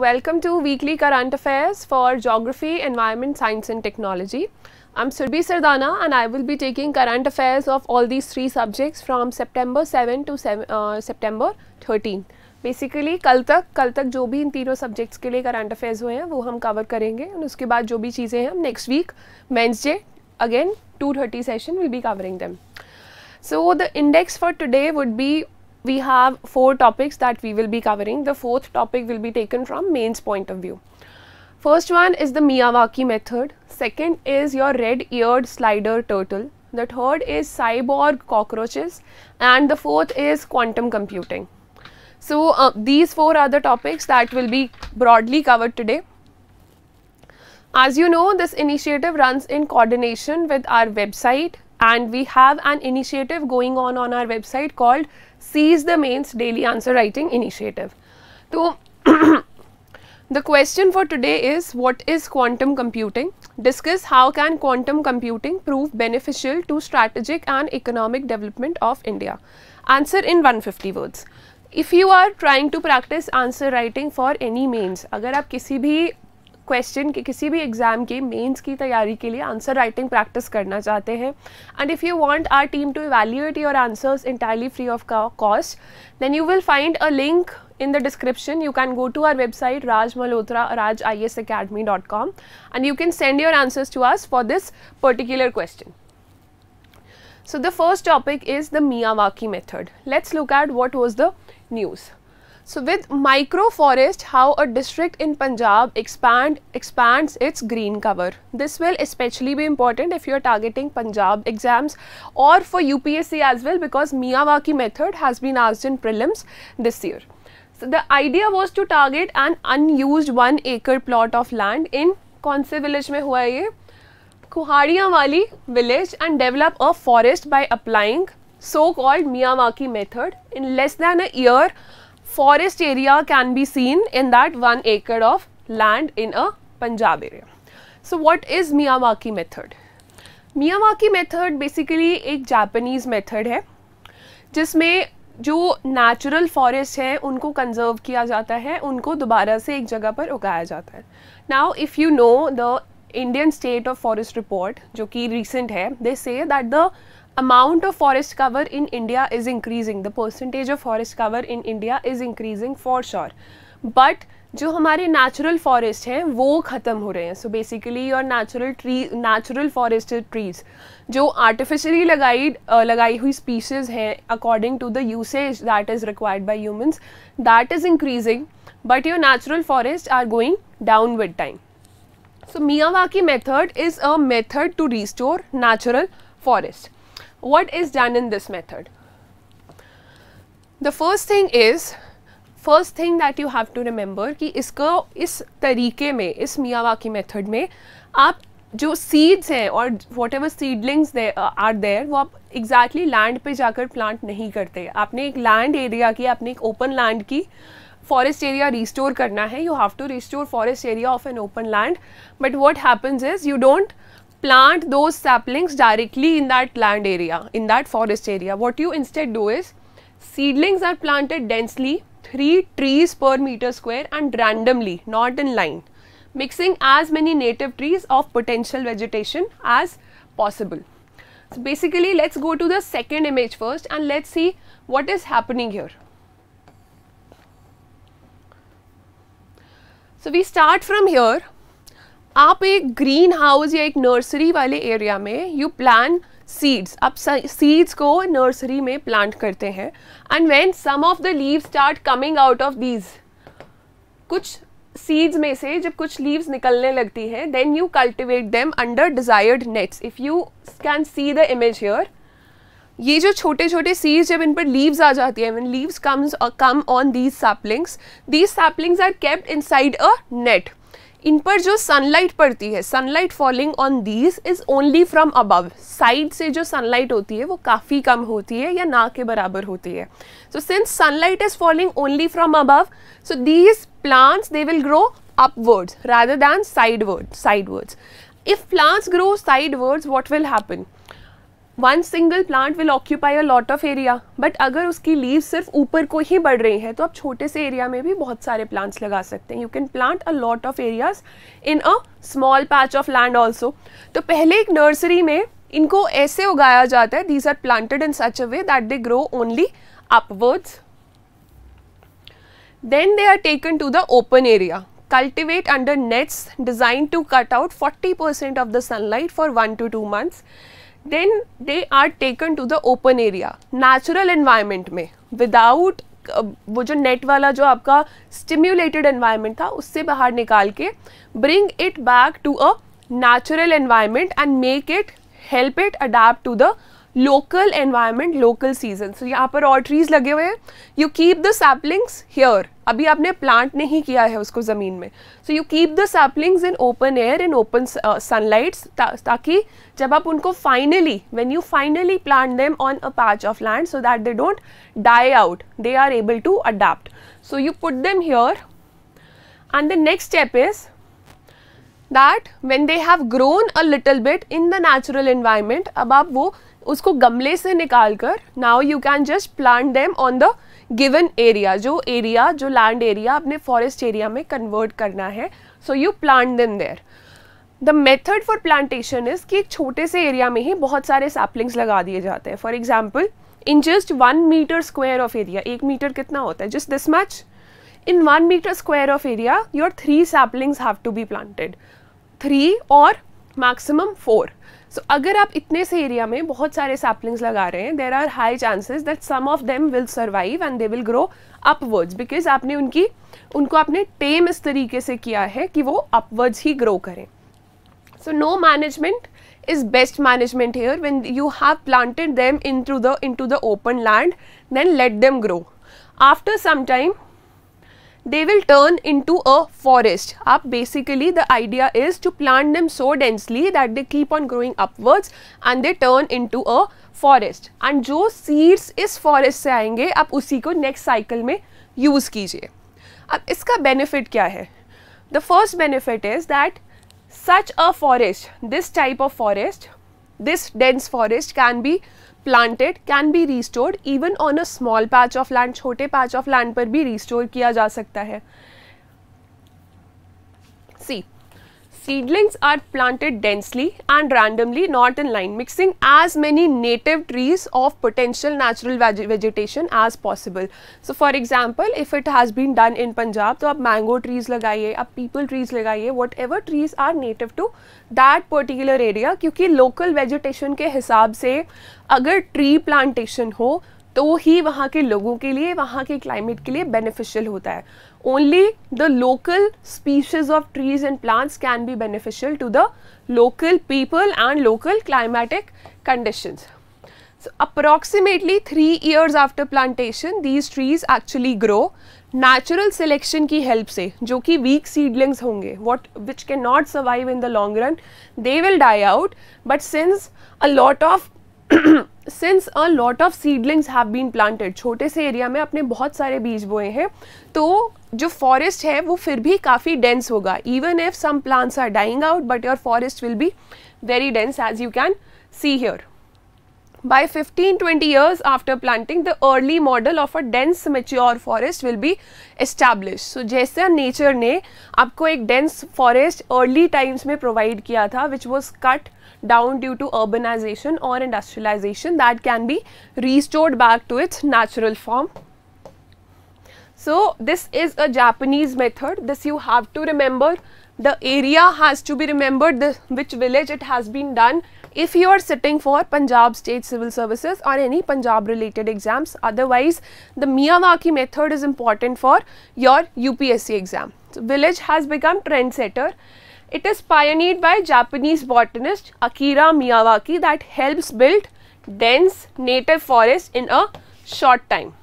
Welcome to Weekly Current Affairs for Geography, Environment, Science and Technology. I'm Surbhi Sardana and I will be taking current affairs of all these three subjects from September 7 to 7, uh, September 13. Basically कल तक कल तक जो भी इन तीनों subjects के लिए current affairs हुए हैं वो हम कवर करेंगे और उसके बाद जो भी चीज़ें हैं हम next week Wednesday again 2:30 session will be covering them so the index for today would be we have four topics that we will be covering. The fourth topic will be taken from mains point of view. First one is the Miyawaki method, second is your red-eared slider turtle, the third is cyborg cockroaches and the fourth is quantum computing. So, uh, these four are the topics that will be broadly covered today. As you know, this initiative runs in coordination with our website and we have an initiative going on on our website called seize the mains daily answer writing initiative. So, the question for today is what is quantum computing? Discuss how can quantum computing prove beneficial to strategic and economic development of India? Answer in 150 words. If you are trying to practice answer writing for any mains, अगर आप किसी भी question के किसी भी exam के mains की तैयारी के लिए आंसर राइटिंग प्रैक्टिस करना चाहते हैं and if you want our team to evaluate your answers entirely free of cost then you will find a link in the description you can go to our website Raj Malhotra Raj I S academy dot com and you can send your answers to us for this particular question so the first topic is the Miyawaki method let's look at what was the news So with microforest, how a district in Punjab expand, expands its green cover. This will especially be important if you are targeting Punjab exams or for UPSC as well because Miyawaki method has been asked in prelims this year. So the idea was to target an unused one acre plot of land in कौन से village में हुआ है ये कुहाड़ियाँ वाली village and develop a forest by applying so called Miyawaki method in less than forest area can be seen in that one acre of land in a Punjab area. So what is Miyawaki method? Miyawaki method basically एक Japanese method है जिसमें जो natural forest है उनको conserve किया जाता है उनको दोबारा से एक जगह पर उगाया जाता है Now, if you know the Indian state of forest report जो कि recent है they say that the amount of forest cover in India is increasing the percentage of forest cover in India is increasing for sure but जो हमारे natural forest हैं वो ख़त्म हो रहे हैं so basically your natural tree natural forested trees जो artificially लगाई लगाई हुई स्पीशीज़ हैं according to the usage that is required by humans that is increasing but your natural forest are going down with time so Miyawaki method is a method to restore natural forest What is done in this method? The first thing is first thing that you have to remember कि इसको इस तरीके में इस Miyawaki method में आप जो seeds हैं और whatever seedlings are there वो आप एग्जैक्टली exactly लैंड पे जाकर प्लांट नहीं करते आपने एक लैंड एरिया की आपने एक ओपन लैंड की फॉरेस्ट एरिया रिस्टोर करना है you have to restore forest area of an open land but what happens is you don't plant those saplings directly in that land area, in that forest area. What you instead do is seedlings are planted densely, 3 trees per meter square and randomly, not in line, mixing as many native trees of potential vegetation as possible. So, basically let's go to the second image first and let's see what is happening here. So, we start from here आप एक green house या एक nursery वाले area में you plan seeds आप seeds को nursery में plant करते हैं and when some of the leave start coming out of these कुछ सीड्स में से जब कुछ लीव्स निकलने लगती हैं then you cultivate them under desired nets if you can see the image here ये जो छोटे छोटे सीड्स जब इन पर लीव्स आ जाती है leaves comes come on these saplings these saplings are kept inside a net in पर जो सनलाइट पड़ती है sunlight falling on these is only from above side से जो सनलाइट होती है वो काफ़ी कम होती है या ना के बराबर होती है so since sunlight is falling only from above so these plants they will grow sideward sidewards if plants grow sidewards what will happen one single plant will occupy a lot of area but अगर उसकी leave सिर्फ ऊपर को ही बढ़ रही है तो आप छोटे से एरिया में भी बहुत सारे प्लांट्स लगा सकते हैं you can plant a lot of areas in a small patch of land also तो पहले एक नर्सरी में इनको ऐसे उगाया जाता है these are planted in such a way that they grow only upwards then they are taken to the open area cultivate under nets design to cut out forty percent of the sunlight for one to two months then they are taken to the open area natural environment में without uh, वो जो net वाला जो आपका stimulated environment था उससे बाहर निकाल के bring it back to a natural environment and make it help it adapt to the local environment local season so यहाँ पर और ट्रीज लगे हुए हैं you keep the saplings here अभी आपने प्लांट नहीं किया है उसको ज़मीन में so you keep the saplings in open air in open sunlights ताकि जब आप उनको finally when you finally plant them on a patch of land so that they don't die out they are able to adapt so you put them here and the next step is that when they have grown a little bit in the natural environment अब आप वो उसको गमले से निकाल कर now you can just plant them on the given area जो area जो लैंड एरिया अपने फॉरेस्ट एरिया में कन्वर्ट करना है so you plant them there the method for plantation is कि एक छोटे से एरिया में ही बहुत सारे सैपलिंग्स लगा दिए जाते हैं for example in just one meter square of area एक मीटर कितना होता है just this much in one meter square of area your three saplings have to be planted three और मैक्सिमम फोर सो so, अगर आप इतने से area में बहुत सारे सैपलिंग्स लगा रहे हैं there are high chances that some of them will survive and they will grow upwards because आपने उनकी उनको आपने टेम इस तरीके से किया है कि वो अपवर्ड्स ही ग्रो करें so no management is best management here when you have planted them into the into the open land then let them grow after some time they will turn in to a forest आप basically the idea is to plant name so densely that they keep on growing upwards and they turn in to a forest एंड जो seeds इस forest से आएंगे आप उसी को next cycle में यूज़ कीजिए अब इसका बेनिफिट क्या है the first benefit is that such a forest this type of forest this dense forest can be planted can be restored even on a small patch of land छोटे patch of land पर भी restore किया जा सकता है Seedlings are planted densely and randomly, not in line, mixing as many native trees of potential natural veg vegetation as possible. So, for example, if it has been done in Punjab, to आप mango trees lagaiye आप people trees lagaiye whatever trees are native to that particular area, kyunki local vegetation ke hisab se agar tree plantation ho तो ही वहाँ के लोगों के लिए वहाँ के क्लाइमेट के लिए बेनिफिशियल होता है only the local species of trees and plants can be beneficial to the local people and local climatic conditions. So, approximately 3 years after plantation, these trees actually grow natural selection की help से जो कि weak seedlings होंगे what which cannot survive in the long run, they will die out. But since a lot of since a lot of seedlings have been planted छोटे से area में अपने बहुत सारे बीज बोए हैं तो जो फॉरेस्ट है वो फिर भी काफ़ी डेंस होगा even if some plants are dying out but your forest will be very dense as you can see here by 15 20 years after planting the early model of a dense mature forest will be established so जैसा nature ने आपको एक dense forest early times में provide किया था which was cut down due to urbanization or industrialization that can be restored back to its natural form. So, this is a Japanese method, this you have to remember, the area has to be remembered, the, which village it has been done. If you are sitting for Punjab State Civil Services or any Punjab related exams, otherwise the Miyawaki method is important for your UPSC exam. So, village has become trendsetter it is pioneered by Japanese botanist Akira Miyawaki that helps build dense native forest in a short time.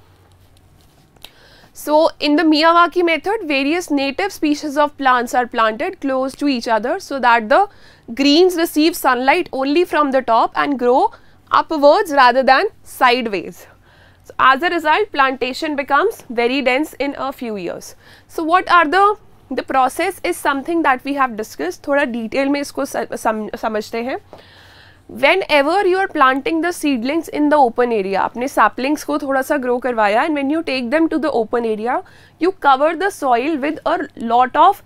So, in the Miyawaki method, various native species of plants are planted close to each other so that the greens receive sunlight only from the top and grow upwards rather than sideways. So, as a result, plantation becomes very dense in a few years. So, what are the the process is something that we have discuss थोड़ा detail में इसको सम, समझते हैं whenever you are planting the seedlings in the open area आपने saplings को थोड़ा सा ग्रो करवाया and when you take them to the open area you cover the soil with a lot of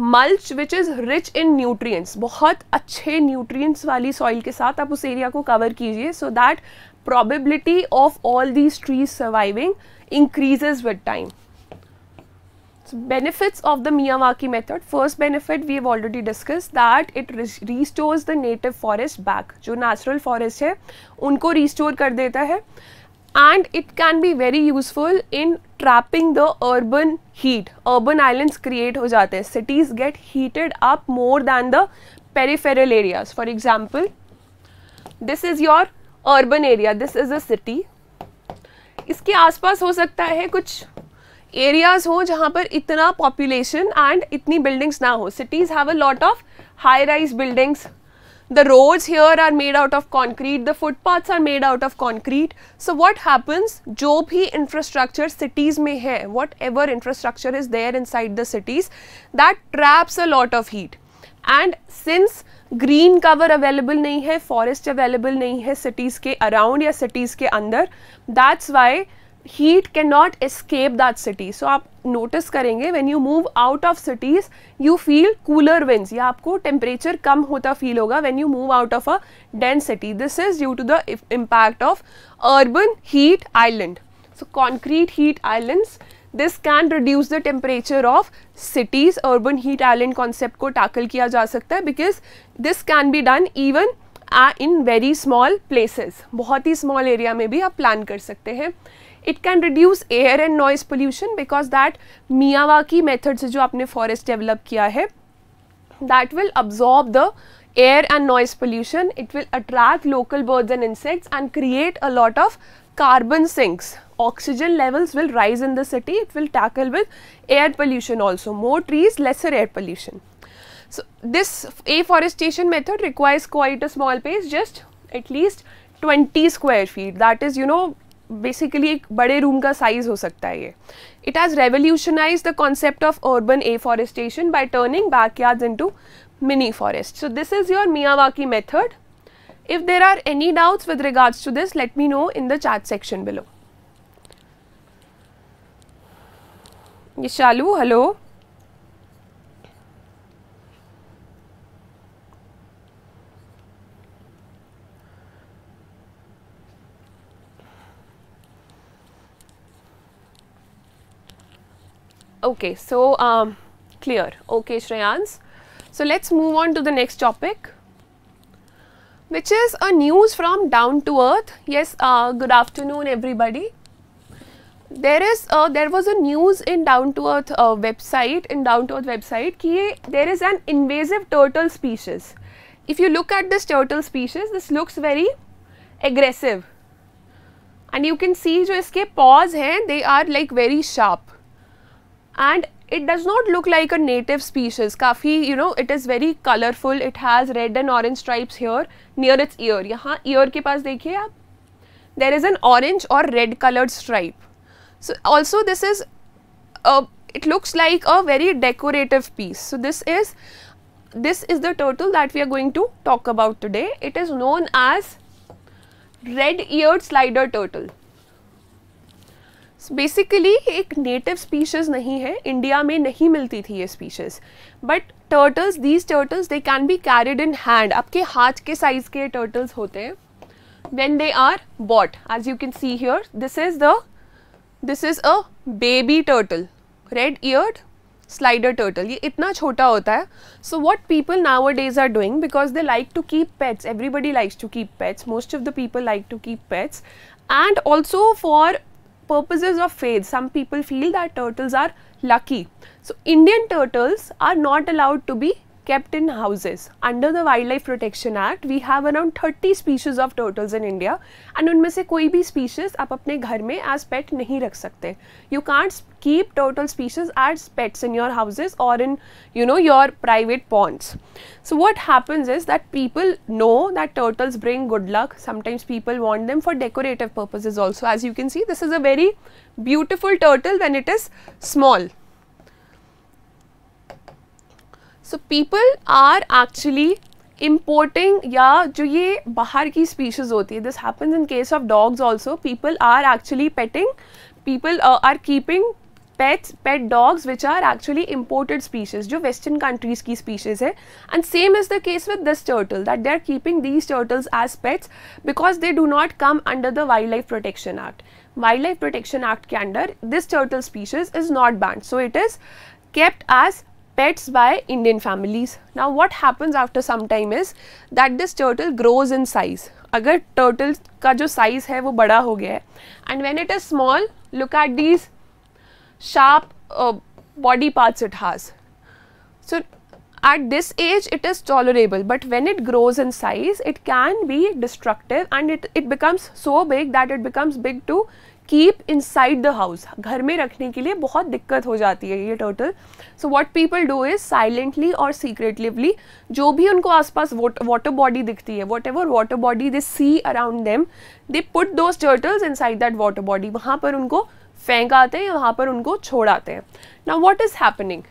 mulch which is rich in nutritious बहुत अच्छे nutritious वाली soil के साथ आप उस एरिया को कवर कीजिए so that probability of all these trees surviving increases with time benefits of the Miyawaki method. First benefit we have already discussed that it restores the native forest back. जो natural forest है उनको restore कर देता है and it can be very useful in trapping the urban heat. Urban islands create हो जाते हैं cities get heated up more than the peripheral areas. For example, this is your urban area, this is a city. इसके आसपास हो सकता है कुछ areas हो जहाँ पर इतना पॉपुलेशन एंड इतनी बिल्डिंग्स ना हो cities have a lot of high rise buildings the roads here are made out of concrete the footpaths are made out of concrete so what happens जो भी इंफ्रास्ट्रक्चर सिटीज़ में है whatever infrastructure is there inside the cities that traps a lot of heat and since green cover available नहीं है forest available नहीं है cities के around या सिटीज़ के अंदर that's why heat can not escape that city so आप notice करेंगे when you move out of cities you feel cooler winds या आपको टेम्परेचर कम होता फील होगा when you move out of a dense city this is due to the impact of urban heat island so concrete heat island this can reduce the temperature of cities urban heat island concept को tackle किया जा सकता है because this can be done even in very small places बहुत ही small area में भी आप प्लान कर सकते हैं it can reduce air and noise pollution because that Miyawaki method से जो आपने फॉरेस्ट डेवलप किया है that will absorb the air and noise pollution it will attract local birds and insects and create a lot of carbon sinks oxygen levels will rise in the city it will tackle with air pollution also more trees lesser air pollution So, this afforestation method requires quite a small space, just at least 20 square feet. That is, you know, basically a bade room size ho sakta hai. It has revolutionized the concept of urban afforestation by turning backyards into mini forests. So, this is your Miyawaki method. If there are any doubts with regards to this, let me know in the chat section below. Yeshalu, hello. Okay, so um, clear. Okay, Shreyans. So let's move on to the next topic, which is a news from down to earth. Yes, uh, good afternoon, everybody. There is uh, there was a news in down to earth uh, website in down to earth website that there is an invasive turtle species. If you look at this turtle species, this looks very aggressive, and you can see जो इसके paws हैं they are like very sharp and it does not look like a native species Kafi, you know it is very colorful it has red and orange stripes here near its ear यहाँ ear ke पास देखिए आप there is an orange or red colored stripe so also this is a, it looks like a very decorative piece so this is this is the turtle that we are going to talk about today it is known as red eared slider turtle basically एक native species नहीं है India में नहीं मिलती थी ये species but turtles these turtles they can be carried in hand आपके हाथ के साइज के टर्टल्स होते हैं when they are bought as you can see here this is the this is a baby turtle red eared slider turtle ये इतना छोटा होता है so what people nowadays are doing because they like to keep pets everybody likes to keep pets most of the people like to keep pets and also for purposes of faith. Some people feel that turtles are lucky. So, Indian turtles are not allowed to be kept in houses. Under the Wildlife Protection Act, we have around 30 species of turtles in India and उनमें से कोई भी species आप अपने as pet नहीं You can't keep turtle species as pets in your houses or in you know your private ponds. So what happens is that people know that turtles bring good luck. Sometimes people want them for decorative purposes also. As you can see, this is a very beautiful turtle when it is small. So people are actually importing या जो ये बाहर की species होती है this happens in case of dogs also people are actually petting people are keeping pets pet dogs which are actually imported species जो western countries की species है and same is the case with this turtle that they are keeping these turtles as pets because they do not come under the wild life protection act wild life protection act के अंडर this turtle species is not banned so it is kept as pets by Indian families. Now what happens after some time is that this turtle grows in size. अगर turtle का जो size है वो बड़ा हो गया है and when it is small look at these sharp uh, body parts it has. So at this age it is tolerable but when it grows in size it can be destructive and it, it becomes so big that it becomes big to keep inside the house घर में रखने के लिए बहुत दिक्कत हो जाती है ये turtle so what people do is silently और सीक्रेटलीवली जो भी उनको आसपास वाटर बॉडी दिखती है whatever water body they see around them they put those turtles inside that water body वहाँ पर उनको फेंक आते हैं वहाँ पर उनको छोड़ आते हैं ना what is happening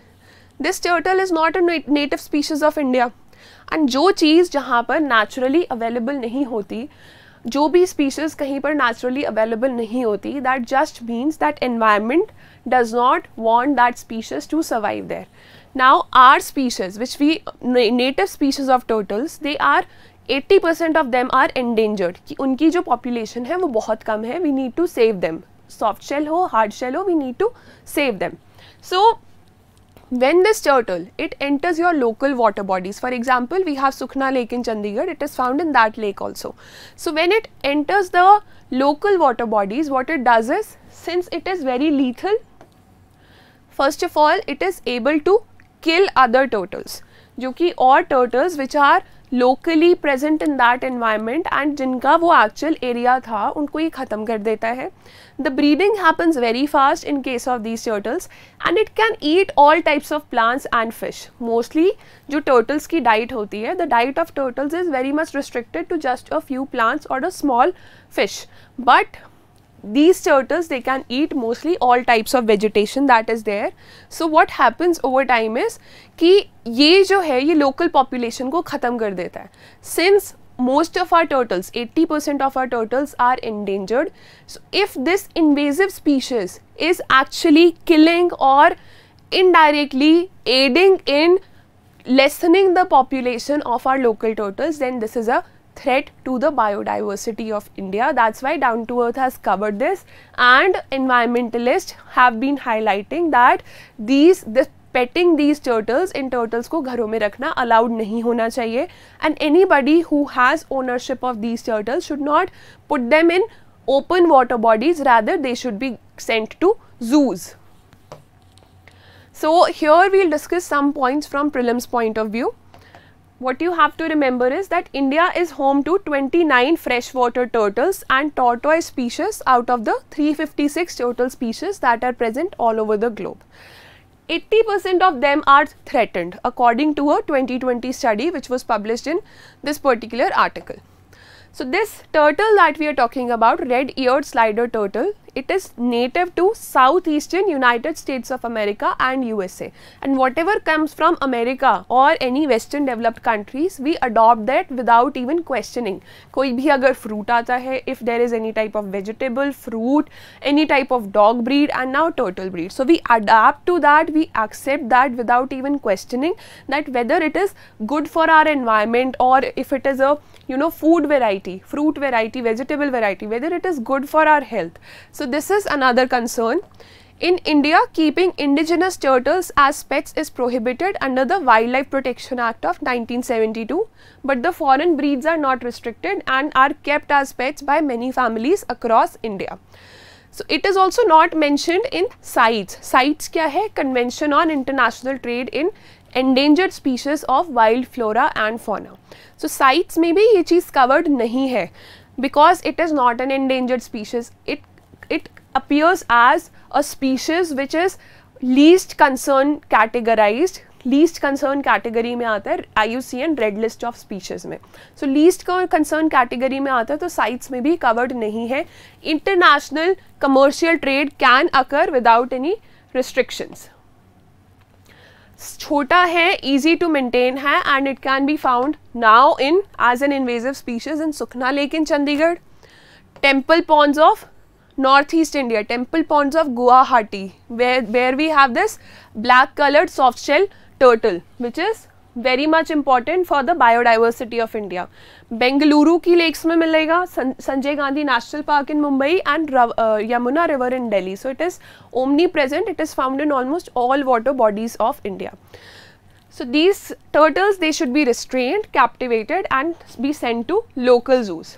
this turtle is not a native species of India and जो चीज़ जहाँ पर नेचुरली अवेलेबल नहीं होती जो भी स्पीशीज कहीं पर नेचुरली अवेलेबल नहीं होती that just means that environment does not want that species to survive there now are species which we native species of turtles they are 80% percent of them are endangered कि उनकी जो population है वो बहुत कम है we need to save them soft shell हो hard shell हो we need to save them so when this turtle it enters your local water bodies for example we have Sukhna lake in Chandigarh it is found in that lake also. So when it enters the local water bodies what it does is since it is very lethal first of all it is able to kill other turtles जो कि turtles which are locally present in that environment and जिनका वो actual area था उनको ये ख़त्म कर देता है The breeding happens very fast in case of these turtles and it can eat all types of plants and fish. Mostly जो turtles की diet होती है the diet of turtles is very much restricted to just a few plants or a small fish. But these turtles they can eat mostly all types of vegetation that is there so what happens over time is कि ये local population को ख़त्म since most of our turtles 80% of our turtles are endangered so if this invasive species is actually killing or indirectly aiding in lessening the population of our local turtles then this is a threat to the biodiversity of India. That's why Down to Earth has covered this and environmentalists have been highlighting that these this petting these turtles in turtles को घरों में रखना allowed नहीं होना चाहिए and anybody who has ownership of these turtles should not put them in open water bodies rather they should be sent to zoos. So here we'll discuss some points from prelims point of view what you have to remember is that India is home to 29 freshwater turtles and tortoise species out of the 356 turtle species that are present all over the globe. 80% of them are threatened according to a 2020 study which was published in this particular article. So, this turtle that we are talking about, red-eared slider turtle, it is native to southeastern United States of America and USA. And whatever comes from America or any western developed countries, we adopt that without even questioning. कोई भी अगर fruit आता है, if there is any type of vegetable, fruit, any type of dog breed and now turtle breed. So we adapt to that, we accept that without even questioning that whether it is good for our environment or if it is a you know food variety, fruit variety, vegetable variety, whether it is good for our health. So so, this is another concern. In India, keeping indigenous turtles as pets is prohibited under the Wildlife Protection Act of 1972, but the foreign breeds are not restricted and are kept as pets by many families across India. So, it is also not mentioned in CITES. CITES kya hai? Convention on International Trade in Endangered Species of Wild Flora and Fauna. So, CITES में भी ये चीज़ covered नहीं है because it is not an endangered species. It appears as a species which is least concern categorized least concern category में आता है I U C N red list of species में so least concern category में आता है तो sites में भी कवर्ड नहीं है international commercial trade can occur without any restrictions छोटा है इजी टू मेंटेन है and it can be found now in as an invasive species in Sukhna lake in Chandigarh temple ponds of northeast India, temple ponds of Guwahati, where, where we have this black colored soft shell turtle, which is very much important for the biodiversity of India. Bengaluru ki lakes mein milega, San Sanjay Gandhi National Park in Mumbai and uh, Yamuna River in Delhi. So, it is omnipresent, it is found in almost all water bodies of India. So, these turtles they should be restrained, captivated and be sent to local zoos.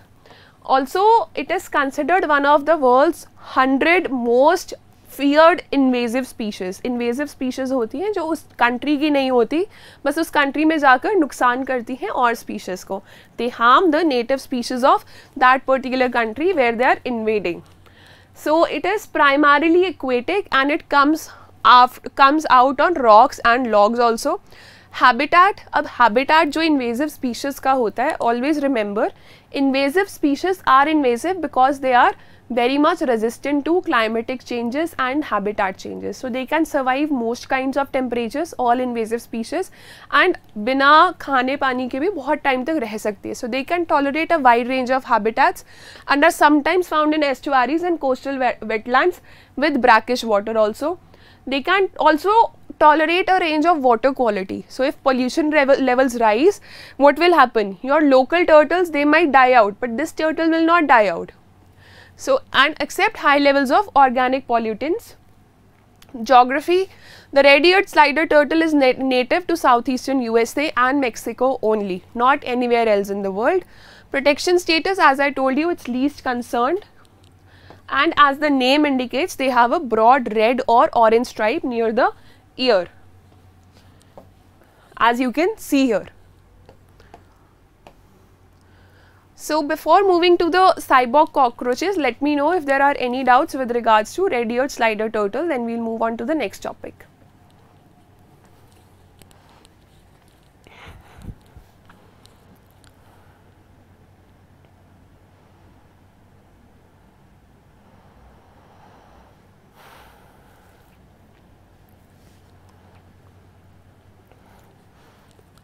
Also, it is considered one of the world's 100 most feared invasive species invasive species होती हैं जो उस country की नहीं होती बस उस country में जाकर नुकसान करती हैं और स्पीशीज़ को they harm the native species of that particular country where they are invading so it is primarily aquatic and it comes comes out on rocks and logs also habitat अब habitat जो invasive species का होता है always remember invasive species are invasive because they are very much resistant to climatic changes and habitat changes. So, they can survive most kinds of temperatures, all invasive species and बिना खाने पानी के भी बहुत time तक रह सकती है. So, they can tolerate a wide range of habitats and are sometimes found in estuaries and coastal wetlands with brackish water also. They can also tolerate a range of water quality. So, if pollution levels rise, what will happen? Your local turtles, they might die out, but this turtle will not die out. So, and accept high levels of organic pollutants. Geography, the red-eared slider turtle is native to southeastern USA and Mexico only, not anywhere else in the world. Protection status, as I told you, it's least concerned and as the name indicates they have a broad red or orange stripe near the ear as you can see here. So, before moving to the cyborg cockroaches, let me know if there are any doubts with regards to red-eared slider turtle, then we will move on to the next topic.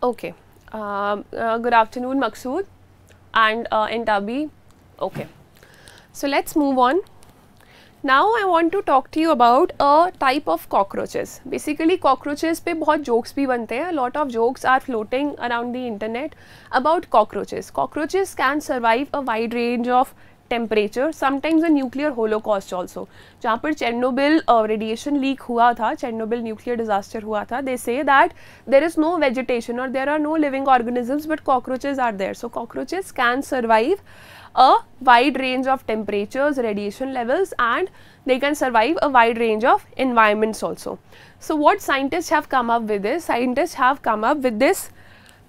Okay. Uh, uh, good afternoon, Maksud, and uh, Entabi. Okay. So, let's move on. Now, I want to talk to you about a type of cockroaches. Basically, cockroaches पे बहुत jokes lot of jokes are floating around the internet about cockroaches. Cockroaches can survive a wide range of temperature sometimes a nuclear holocaust also jahan chernobyl uh, radiation leak hua chernobyl nuclear disaster hua they say that there is no vegetation or there are no living organisms but cockroaches are there so cockroaches can survive a wide range of temperatures radiation levels and they can survive a wide range of environments also so what scientists have come up with is scientists have come up with this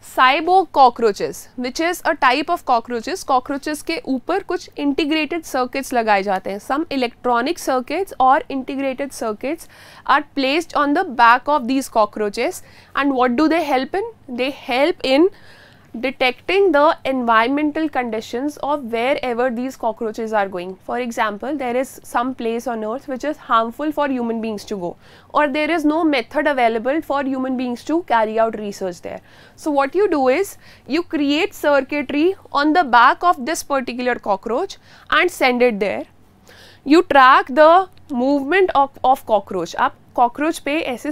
cyborg cockroaches which is a type of cockroaches cockroaches के ऊपर कुछ integrated circuits लगाए जाते हैं some electronic circuits और integrated circuits are placed on the back of these cockroaches and what do they help in they help in detecting the environmental conditions of wherever these cockroaches are going. For example, there is some place on earth which is harmful for human beings to go or there is no method available for human beings to carry out research there. So, what you do is you create circuitry on the back of this particular cockroach and send it there. You track the movement of cockroach. Cockroach आप cockroach पे ऐसे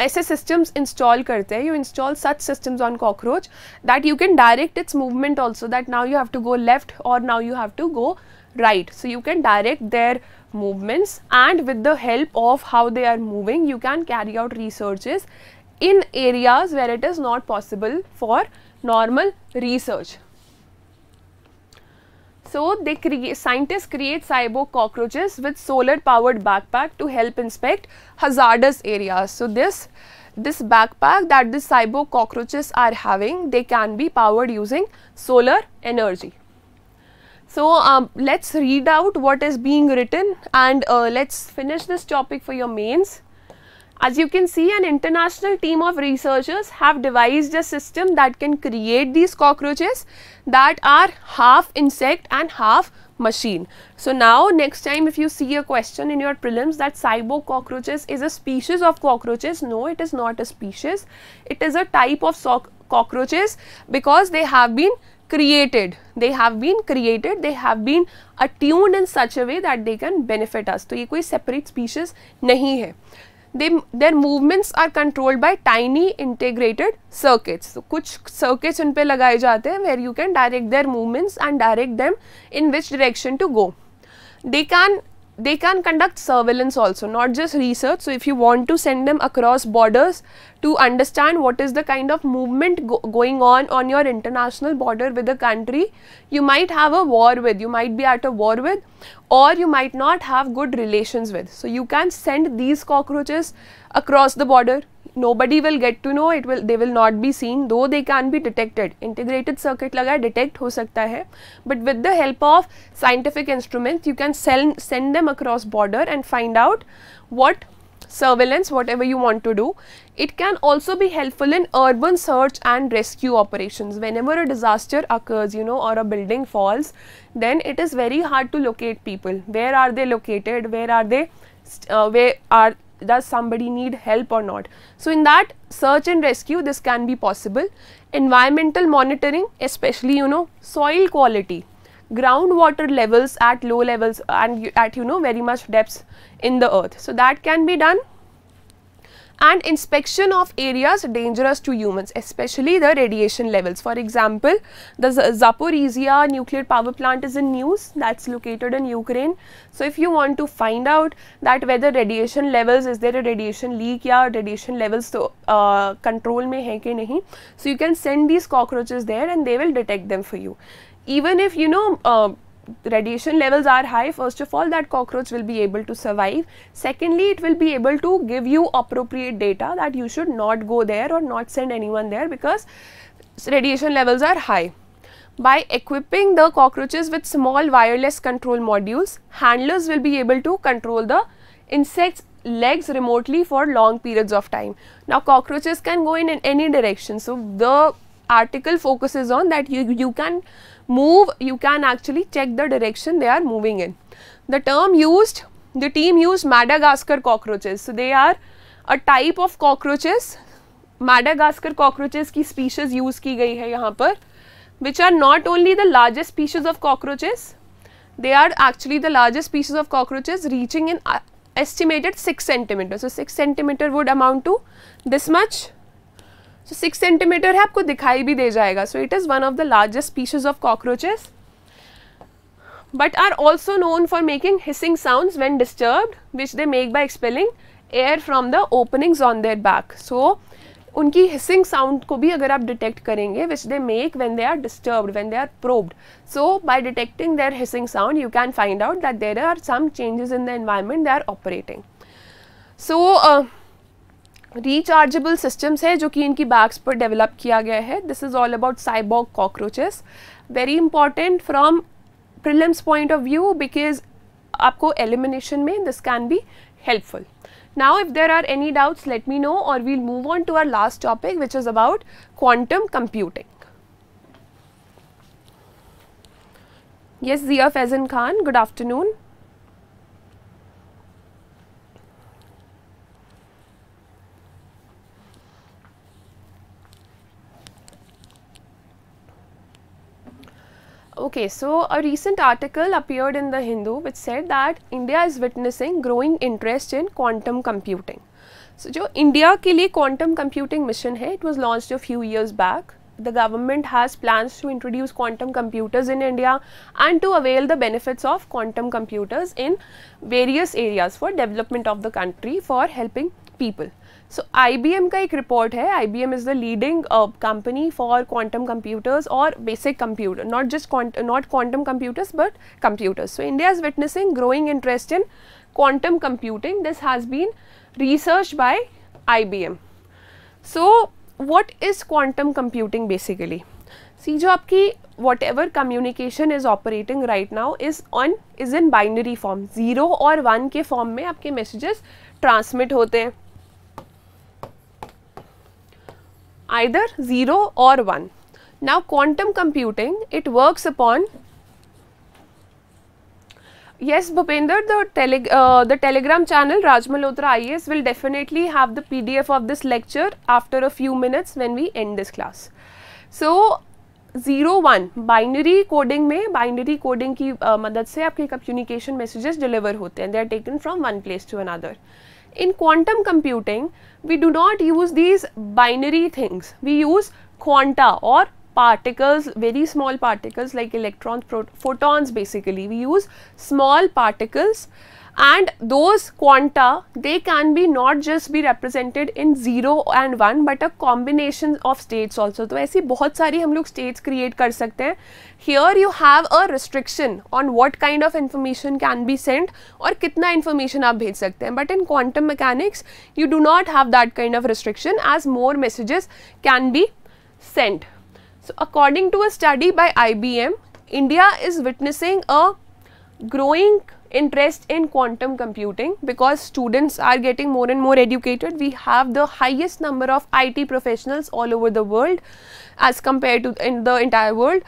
ऐसे systems install करते हैं you install such systems on cockroach that you can direct its movement also that now you have to go left और now you have to go right so you can direct their movements and with the help of how they are moving you can carry out researches in areas where it is not possible for normal research so they create, scientists create cyborg cockroaches with solar powered backpack to help inspect hazardous areas. So this this backpack that the cyborg cockroaches are having, they can be powered using solar energy. So um, let's read out what is being written and uh, let's finish this topic for your mains. As you can see, an international team of researchers have devised a system that can create these cockroaches that are half insect and half machine. So now next time if you see a question in your prelims that cyborg cockroaches is a species of cockroaches, no it is not a species, it is a type of cockroaches because they have been created they have been created they have been attuned in such a way that they can benefit us तो ये कोई separate species they their movements are controlled by tiny integrated circuits so kuch circuits un pe lagaye jate hain where you can direct their movements and direct them in which direction to go they can they can conduct surveillance also not just research so if you want to send them across borders to understand what is the kind of movement go going on on your international border with the country you might have a war with you might be at a war with or you might not have good relations with so you can send these cockroaches across the border nobody will get to know it will they will not be seen though they can be detected integrated circuit laga detect ho sakta hai but with the help of scientific instruments you can sell, send them across border and find out what surveillance whatever you want to do it can also be helpful in urban search and rescue operations whenever a disaster occurs you know or a building falls then it is very hard to locate people where are they located where are they uh, where are does somebody need help or not. So, in that search and rescue this can be possible. Environmental monitoring especially you know soil quality, groundwater levels at low levels and at you know very much depths in the earth. So, that can be done and inspection of areas dangerous to humans, especially the radiation levels. For example, the Zaporizhia nuclear power plant is in news that's located in Ukraine. So, if you want to find out that whether radiation levels, is there a radiation leak or radiation levels to, uh, control mein hai ke nahi. So, you can send these cockroaches there and they will detect them for you. Even if you know uh, radiation levels are high first of all that cockroach will be able to survive secondly it will be able to give you appropriate data that you should not go there or not send anyone there because radiation levels are high by equipping the cockroaches with small wireless control modules handlers will be able to control the insects legs remotely for long periods of time now cockroaches can go in, in any direction so the article focuses on that you you can move you can actually check the direction they are moving in. The term used the team used Madagascar cockroaches. So, they are a type of cockroaches Madagascar cockroaches ki species use ki गई hai yahan par, which are not only the largest species of cockroaches they are actually the largest species of cockroaches reaching in uh, estimated 6 centimeter. So, 6 centimeter would amount to this much so six centimetre है आपको दिखाई भी दे जाएगा so it is one of the largest species of cockroaches but are also known for making hissing sound when disturb which they make by expelling air from the openings on their back so उनकी hissing sound को भी अगर आप detect करेंगे which they make when they are disturb when they are probed so by detecting there hissing sound you can find out that there are some changes in the environment they are operating so rechargeable systems है जो कि इनकी bags पर develop किया गया है this is all about cyborg cockroaches very important from prelims point of view because आपको elimination में this can be helpful now if there are any doubts let me know और we'll move on to our last topic which is about quantum computing yes Jiya Faizan Khan good afternoon Okay, so a recent article appeared in the Hindu which said that India is witnessing growing interest in quantum computing. So, जो India के लिए quantum computing mission है, it was launched a few years back. The government has plans to introduce quantum computers in India and to avail the benefits of quantum computers in various areas for development of the country for helping people. So I B M का एक report है I B M is the leading company for quantum computers और basic computer not just not quantum computers but computers so India is witnessing growing interest in quantum computing this has been research by I B M so what is quantum computing basically see जो आपकी whatever communication is operating right now is on is in binary form zero और one के form में आपके messages transmit होते हैं either 0 or 1. Now quantum computing, it works upon Yes, Bhupender, the, tele, uh, the Telegram channel Rajmalotra Malhotra will definitely have the PDF of this lecture after a few minutes when we end this class. So, 0, 1, binary coding mein, binary coding ki uh, madad se आपके communication messages deliver होते हैं they are taken from one place to another In quantum computing, we do not use these binary things. We use quanta or particles, very small particles like electrons, photons basically. We use small particles and those quanta they can be not just be represented in 0 and 1 but a combination of states also So, ऐसी बहुत सारी हम लोग states create कर सकते हैं here you have a restriction on what kind of information can be sent or कितना information आप भेज सकते हैं but in quantum mechanics you do not have that kind of restriction as more messages can be sent so according to a study by IBM India is witnessing a growing interest in quantum computing because students are getting more and more educated. We have the highest number of IT professionals all over the world as compared to in the entire world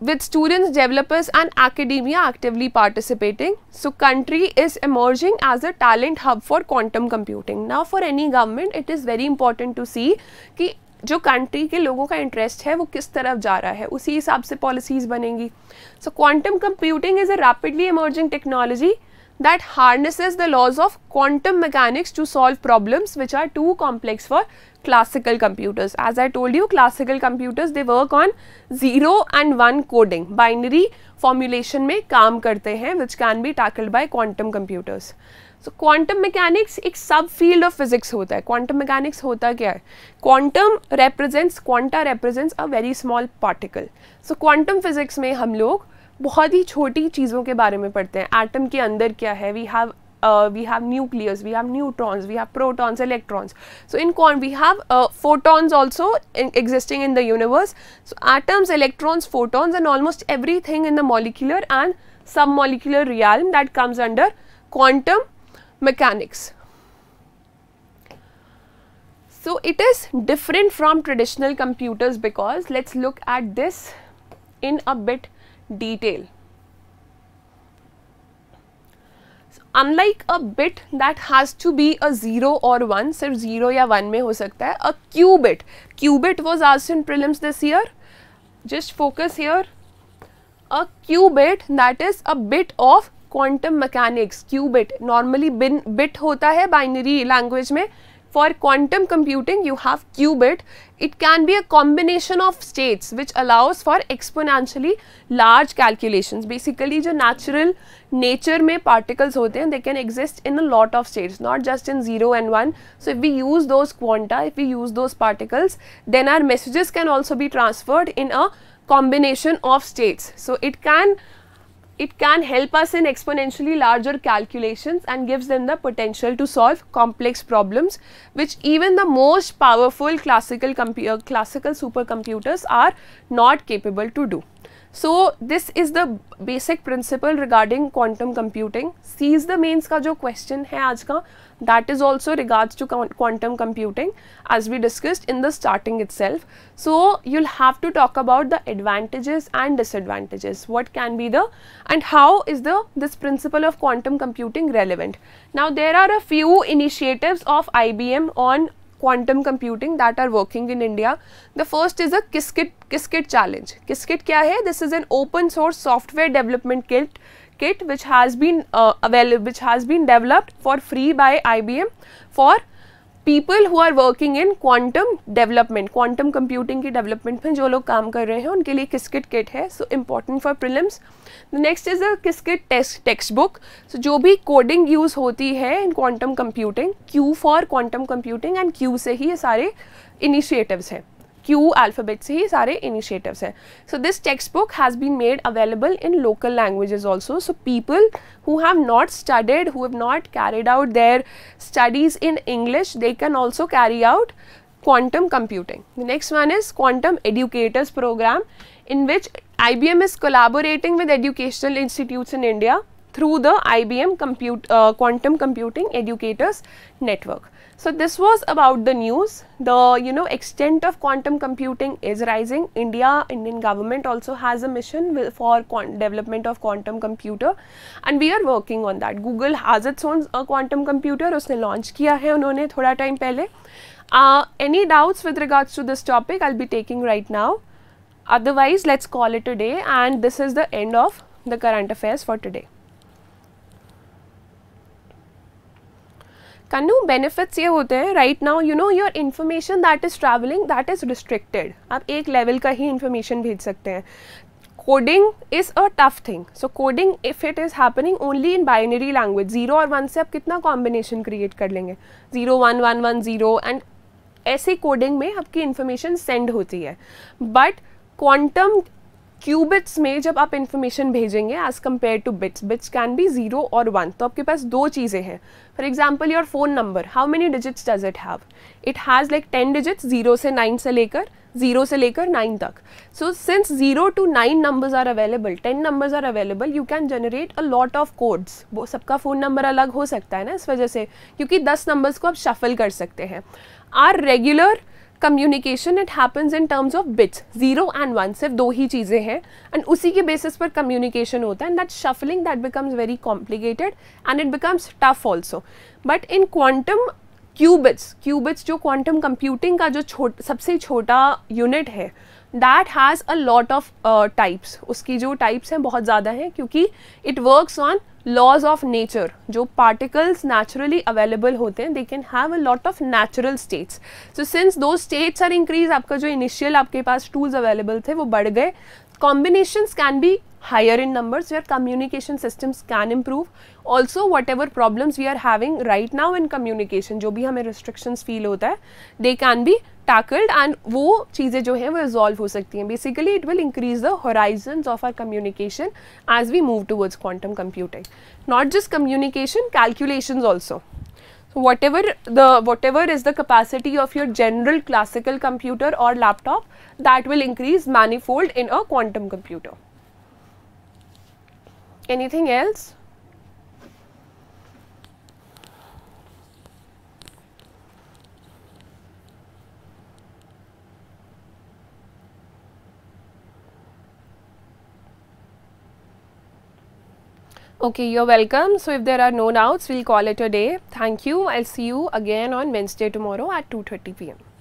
with students, developers and academia actively participating. So, country is emerging as a talent hub for quantum computing. Now, for any government, it is very important to see that. जो country के लोगों का interest है वो किस तरफ जा रहा है उसी हिसाब से पॉलिसीज बनेंगी so quantum computing is a rapidly emerging technology that harnesses the laws of quantum mechanics to solve problems which are too complex for classical computers as I told you classical computers they work on zero and one coding binary formulation में काम करते हैं which can be tackled by quantum computers so quantum mechanics एक सब field of physics होता है quantum mechanics होता क्या है quantum represents quanta represents a very small particle so quantum physics में हम लोग बहुत ही छोटी चीज़ों के बारे में पढ़ते हैं एटम के अंदर क्या है we have we have nucleus we have neutrons we have protons electrons so in con we have photons also existing in the universe so atoms electrons photons and almost everything in the molecular and sub molecular realm that comes under quantum mechanics. So, it is different from traditional computers because let us look at this in a bit detail. unlike a bit that has to be a 0 or 1, sirf 0 ya 1 mein ho sakta hai, a qubit, qubit was asked in prelims this year, just focus here, a qubit that is a bit of quantum mechanics qubit normally bin bit होता है binary language में for quantum computing you have qubit it can be a combination of states which allows for exponentially large calculation basically जो natural nature में particles होते हैं they can exist in a lot of states not just in zero and one so if we use those quanta if we use those particles then our messages can also be transferred in a combination of states so it can it can help us in exponentially larger calculations and gives them the potential to solve complex problems which even the most powerful classical, uh, classical supercomputers are not capable to do. So, this is the basic principle regarding quantum computing. Sees the mains ka jo question hai aaj ka, that is also regards to quantum computing as we discussed in the starting itself. So, you'll have to talk about the advantages and disadvantages. What can be the and how is the this principle of quantum computing relevant? Now, there are a few initiatives of IBM on quantum computing that are working in India. The first is a Qiskit, Qiskit challenge. Qiskit kya hai? This is an open source software development kit kit which has been uh, available, which has been developed for free by IBM for people who are working in quantum development quantum computing की development में जो लोग काम कर रहे हैं उनके लिए किसकिट किट है so important for prelims next is a Qiskit test textbook so जो भी कोडिंग यूज़ होती है in quantum computing Q for quantum computing and Q से ही ये सारे इनिशिएटिव्स हैं क्यू अल्फाबेट से ही सारे इनिशिएटिव हैं so this textbook has been made available in local languages also so people who have not studied who have not carried out their studies in English they can also carry out quantum computing next one is quantum educators programme in which I B M is collaborating with educational institute in India through the I B M compute quantum computing educators network So this was about the news. The you know extent of quantum computing is rising. India, Indian government also has a mission for development of quantum computer, and we are working on that. Google has its own uh, quantum computer. उसने launch किया है उन्होंने थोड़ा time पहले. Uh, any doubts with regards to this topic? I'll be taking right now. Otherwise, let's call it a day. And this is the end of the current affairs for today. कन्नू benefits ये होते हैं right now you know your information that is travelling that is restricted आप एक level का ही information भेज सकते हैं coding is a tough thing so coding if it is happening only in binary language zero और वन से आप कितना कॉम्बिनेशन क्रिएट कर लेंगे zero one one one zero and ऐसी कोडिंग में आपकी इन्फॉर्मेशन सेंड होती है बट क्वांटम क्यूबिट्स में जब आप इन्फॉर्मेशन भेजेंगे as compared to bits bits can be zero और वन तो आपके पास दो चीज़ें हैं for example your phone number how many digits does it have it has like ten digits zero से नाइन से लेकर जीरो से लेकर नाइन तक so since zero to nine numbers are available ten numbers are available you can generate a lot of codes वो सबका phone number अलग हो सकता है ना इस वजह से क्योंकि दस नंबर्स को आप शफल कर सकते हैं our regular communication it happens in terms of bits zero and one सिर्फ दो ही चीज़ें हैं एंड उसी के बेसिस पर कम्युनिकेशन होता है and that shuffling that becomes very complicated and it becomes tough also but in quantum qubits qubits जो क्वांटम कंप्यूटिंग का जो छोट सबसे छोटा यूनिट है that has a lot of types उसकी जो टाइप्स हैं बहुत ज़्यादा हैं क्योंकि it works on laws of nature जो पार्टिकल्स नेचुरली अवेलेबल होते हैं they can have a lot of natural states so since दो स्टेट्स आर इंक्रीज आपका जो इनिशियल आपके पास टूल्स अवेलेबल थे वो बढ़ गए combinations can be higher in numbers we our communication systems can improve also whatever problems we are having right now in communication जो भी हमें रिस्ट्रिक्शंस फील होता है they can be tackled and वो चीज़ें जो हैं वो रिजॉल्व हो सकती हैं basically it will increase the horizon of our communication as we move towards quantum computing not just communication calculation also whatever the whatever is the capacity of your general classical computer or laptop that will increase manifold in a quantum computer anything else Okay, you're welcome. So if there are no doubts, we'll call it a day. Thank you. I'll see you again on Wednesday tomorrow at 2.30 p.m.